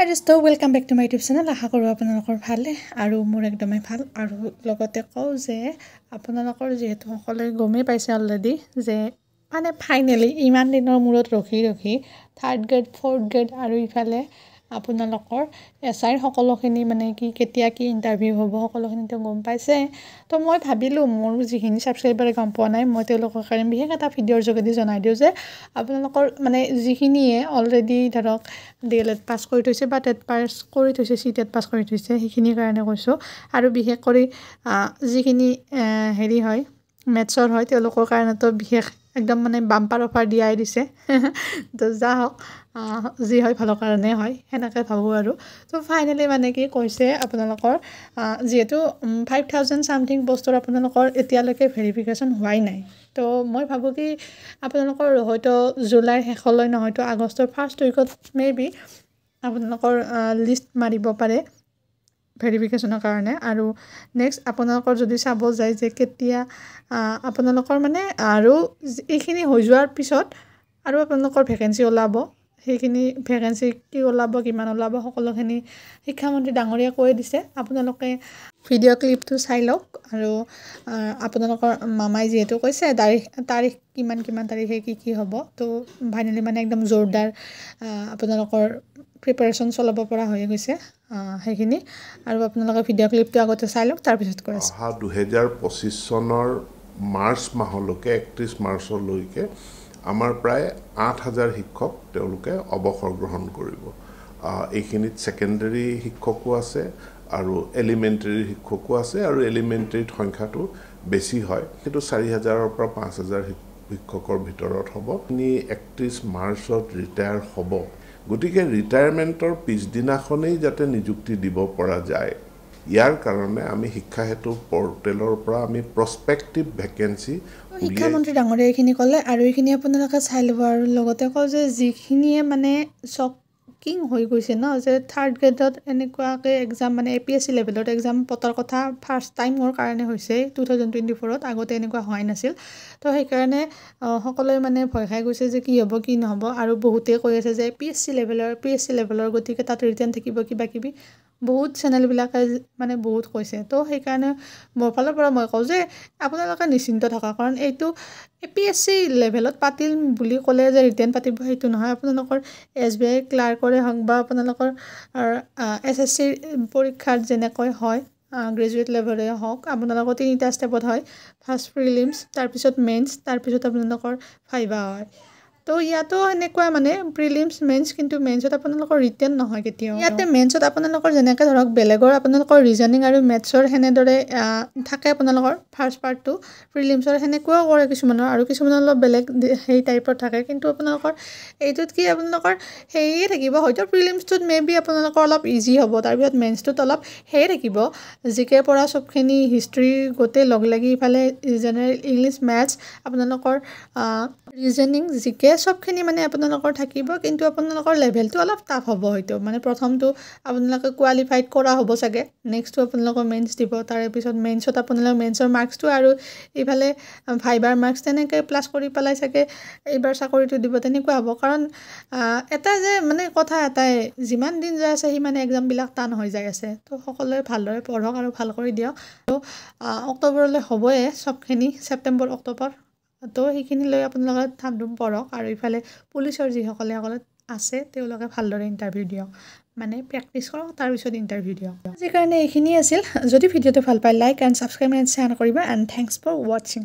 হাই দোস্ত welcome back to my YouTube channel আশা কৰোঁ আপোনালোকৰ ভালে আৰু মোৰ একদমেই ভাল আৰু লগতে কওঁ যে আপোনালোকৰ যিহেতু সকলোৱে গমেই পাইছে অলৰেডি যে মানে ফাইনেলি ইমান দিনৰ মূৰত ৰখি ৰখি থাৰ্ড গ্ৰেড ফ'ৰ্থ গ্ৰেড আৰু ইফালে আপোনালোকৰ এছ আইৰ সকলোখিনি মানে কি কেতিয়া কি ইণ্টাৰভিউ হ'ব সকলোখিনি তেওঁ গম পাইছে তো মই ভাবিলোঁ মোৰ যিখিনি ছাবস্ক্ৰাইবাৰে গম পোৱা নাই মই তেওঁলোকৰ কাৰণে বিশেষ এটা ভিডিঅ'ৰ যোগেদি জনাই দিওঁ যে আপোনালোকৰ মানে যিখিনিয়ে অলৰেডি ধৰক ডি এল এড পাছ কৰি থৈছে বা টেট পাছ কৰি থৈছে চি টেট পাছ কৰি থৈছে সেইখিনিৰ কাৰণে কৈছোঁ আৰু বিশেষ কৰি যিখিনি হেৰি হয় মেথছৰ হয় তেওঁলোকৰ কাৰণেতো বিশেষ একদম মানে বাম্পাৰ অফাৰ দিয়াই দিছে তো যা হওক যি হয় ভালৰ কাৰণে হয় সেনেকৈ ভাবোঁ আৰু তো ফাইনেলি মানে কি কৈছে আপোনালোকৰ যিহেতু ফাইভ থাউজেণ্ড ছামথিং বস্তুৰ আপোনালোকৰ এতিয়ালৈকে ভেৰিফিকেশ্যন হোৱাই নাই তো মই ভাবোঁ কি আপোনালোকৰ হয়তো জুলাইৰ শেষলৈ নহয়তো আগষ্টৰ ফাৰ্ষ্ট উইকত মে বি আপোনালোকৰ লিষ্ট মাৰিব পাৰে ভেৰিফিকেশ্যনৰ কাৰণে আৰু নেক্সট আপোনালোকৰ যদি চাব যায় যে কেতিয়া আপোনালোকৰ মানে আৰু এইখিনি হৈ যোৱাৰ পিছত আৰু আপোনালোকৰ ভেকেঞ্চি ওলাব সেইখিনি ভেকেঞ্চি কি ওলাব কিমান ওলাব সকলোখিনি শিক্ষামন্ত্ৰী ডাঙৰীয়া কৈ দিছে আপোনালোকে ভিডিঅ' ক্লিপটো চাই লওক আৰু আপোনালোকৰ মামাই যিহেতু কৈছে তাৰিখ তাৰিখ কিমান কিমান তাৰিখে কি কি হ'ব ত' ফাইনেলি মানে একদম জোৰদাৰ আপোনালোকৰ প্ৰিপেৰেশ্যন চলাব পৰা হৈ গৈছে সেইখিনি আৰু আপোনালোকে ভিডিঅ' ক্লিপটো আগতে চাই লওক তাৰপিছত কৈ আছে অহা দুহেজাৰ পঁচিছ চনৰ মাৰ্চ মাহলৈকে একত্ৰিছ মাৰ্চলৈকে আমাৰ প্ৰায় আঠ হাজাৰ শিক্ষক তেওঁলোকে অৱসৰ গ্ৰহণ কৰিব এইখিনিত ছেকেণ্ডেৰী শিক্ষকো আছে আৰু এলিমেণ্টেৰী শিক্ষকো আছে আৰু এলিমেণ্টেৰীত সংখ্যাটো বেছি হয় সেইটো চাৰি হাজাৰৰ পৰা পাঁচ হাজাৰ শিক্ষকৰ ভিতৰত হ'ব আপুনি একত্ৰিছ মাৰ্চত ৰিটায়াৰ হ'ব গতিকে ৰিটায়াৰমেণ্টৰ পিছদিনাখনেই যাতে নিযুক্তি দিব পৰা যায় ইয়াৰ কাৰণে আমি শিক্ষা হেতু পৰ্টেলৰ পৰা আমি প্ৰস্পেক্টিভ ভেকেঞ্চি শিক্ষামন্ত্ৰী ডাঙৰীয়া এইখিনি ক'লে আৰু এইখিনি আপোনালোকে চাই ল'ব আৰু লগতে কওঁ যে যিখিনিয়ে মানে চক কিং হৈ গৈছে ন যে থাৰ্ড গ্ৰেডত এনেকুৱাকৈ এক্সাম মানে এ পি এছ চি লেভেলত এক্সাম পতাৰ কথা ফাৰ্ষ্ট টাইমৰ কাৰণে হৈছে টু থাউজেণ্ড টুৱেণ্টি ফ'ৰত আগতে এনেকুৱা হোৱাই নাছিল তো সেইকাৰণে সকলোৱে মানে ভয় খাই গৈছে যে কি হ'ব কি নহ'ব আৰু বহুতেই কৈ আছে যে পি এছ চি লেভেলৰ পি এছ চি লেভেলৰ গতিকে তাত ৰিটাৰ্ণ থাকিব কিবা কিবি বহুত চেনেলবিলাকে মানে বহুত কৈছে তো সেইকাৰণে মোৰ ফালৰ পৰা মই কওঁ যে আপোনালোকে নিশ্চিন্ত থকা কাৰণ এইটো এ পি এছ চি লেভেলত পাতিম বুলি ক'লে যে ৰিটাৰ্ণ পাতিব সেইটো নহয় আপোনালোকৰ এছ বি আই ক্লাৰ্কৰে হওক বা আপোনালোকৰ এছ এছ চিৰ পৰীক্ষাত যেনেকৈ হয় গ্ৰেজুৱেট লেভেলে হওক আপোনালোকৰ তিনিটা ষ্টেপত হয় ফাৰ্ষ্ট ফ্ৰিলিমছ তাৰপিছত মেইনছ তাৰপিছত আপোনালোকৰ ফাইভা হয় তো ইয়াতো এনেকুৱা মানে প্ৰিলিমছ মেইনছ কিন্তু মেইনছত আপোনালোকৰ ৰিটাৰ্ণ নহয় কেতিয়াও ইয়াতে মেইনছত আপোনালোকৰ যেনেকৈ ধৰক বেলেগৰ আপোনালোকৰ ৰিজনিং আৰু মেথছৰ সেনেদৰে থাকে আপোনালোকৰ ফাৰ্ষ্ট পাৰ্টটো প্ৰিলিমছৰ সেনেকুৱাও কৰে কিছুমানৰ আৰু কিছুমানৰ অলপ বেলেগ সেই টাইপৰ থাকে কিন্তু আপোনালোকৰ এইটোত কি আপোনালোকৰ সেয়ে থাকিব হয়তো প্ৰিলিমছটোত মে বি আপোনালোকৰ অলপ ইজি হ'ব তাৰপিছত মেইনছটোত অলপ সেয়ে থাকিব জি কেৰ পৰা চবখিনি হিষ্ট্ৰী গোটেই লগ লাগি ইফালে জেনেৰেল ইংলিছ মেথছ আপোনালোকৰ ৰিজনিং জি কে বেছ চবখিনি মানে আপোনালোকৰ থাকিব কিন্তু আপোনালোকৰ লেভেলটো অলপ টাফ হ'ব হয়তো মানে প্ৰথমটো আপোনালোকে কোৱালিফাইড কৰা হ'ব চাগে নেক্সটটো আপোনালোকৰ মেইনছ দিব তাৰে পিছত মেইনছত আপোনালোকে মেইনছৰ মাৰ্কছটো আৰু ইফালে ফাইবাৰ মাৰ্কছ তেনেকৈ প্লাছ কৰি পেলাই চাগে এইবাৰ চাকৰিটো দিব তেনেকুৱা হ'ব কাৰণ এটা যে মানে কথা এটাই যিমান দিন যায় আছে সিমানে এক্সামবিলাক টান হৈ যায় আছে ত' সকলোৱে ভালদৰে পঢ়ক আৰু ভাল কৰি দিয়ক ত' অক্টোবৰলৈ হ'বয়ে চবখিনি ছেপ্টেম্বৰ অক্টোবৰ তো সেইখিনি লৈ আপোনালোকে ধামধুম পঢ়ক আৰু ইফালে পুলিচৰ যিসকলে অকল আছে তেওঁলোকে ভালদৰে ইণ্টাৰভিউ দিয়ক মানে প্ৰেক্টিচ কৰক তাৰপিছত ইণ্টাৰভিউ দিয়ক আজিৰ কাৰণে এইখিনিয়ে আছিল যদি ভিডিঅ'টো ভাল পায় like and subscribe and share কৰিব এণ্ড থেংকছ ফৰ ৱাচিং